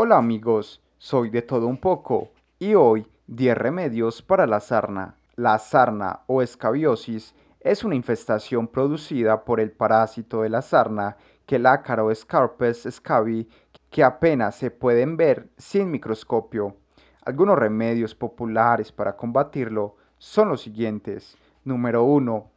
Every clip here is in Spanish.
Hola amigos, soy de todo un poco y hoy 10 remedios para la sarna. La sarna o escabiosis es una infestación producida por el parásito de la sarna que el ácaro Scarpes scabi que apenas se pueden ver sin microscopio. Algunos remedios populares para combatirlo son los siguientes. Número 1.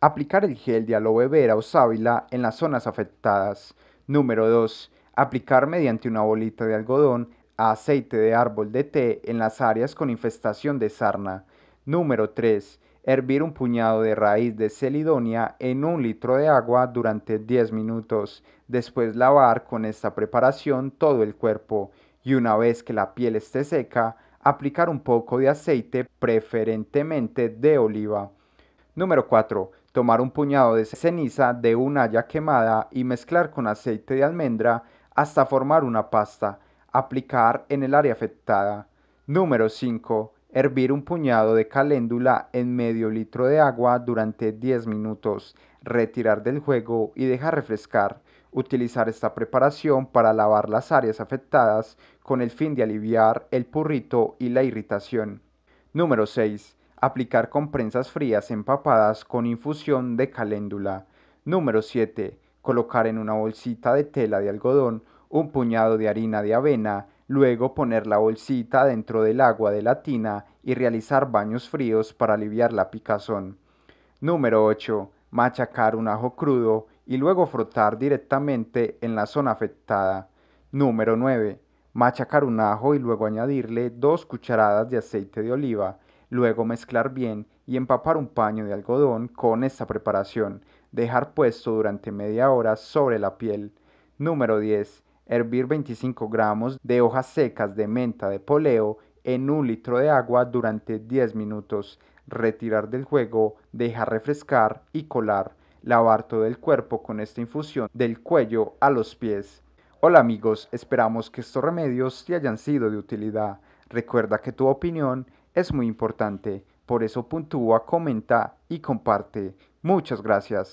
Aplicar el gel de aloe vera o sábila en las zonas afectadas. Número 2. Aplicar mediante una bolita de algodón a aceite de árbol de té en las áreas con infestación de sarna. Número 3. Hervir un puñado de raíz de celidonia en un litro de agua durante 10 minutos. Después lavar con esta preparación todo el cuerpo y una vez que la piel esté seca, aplicar un poco de aceite, preferentemente de oliva. Número 4. Tomar un puñado de ceniza de una haya quemada y mezclar con aceite de almendra hasta formar una pasta, aplicar en el área afectada. Número 5. Hervir un puñado de caléndula en medio litro de agua durante 10 minutos, retirar del juego y dejar refrescar. Utilizar esta preparación para lavar las áreas afectadas con el fin de aliviar el purrito y la irritación. Número 6. Aplicar con frías empapadas con infusión de caléndula. Número 7 colocar en una bolsita de tela de algodón un puñado de harina de avena, luego poner la bolsita dentro del agua de la tina y realizar baños fríos para aliviar la picazón. Número 8. Machacar un ajo crudo y luego frotar directamente en la zona afectada. Número 9. Machacar un ajo y luego añadirle dos cucharadas de aceite de oliva Luego mezclar bien y empapar un paño de algodón con esta preparación. Dejar puesto durante media hora sobre la piel. Número 10. Hervir 25 gramos de hojas secas de menta de poleo en un litro de agua durante 10 minutos. Retirar del juego, dejar refrescar y colar. Lavar todo el cuerpo con esta infusión del cuello a los pies. Hola amigos, esperamos que estos remedios te hayan sido de utilidad. Recuerda que tu opinión es muy importante, por eso puntúa, comenta y comparte. Muchas gracias.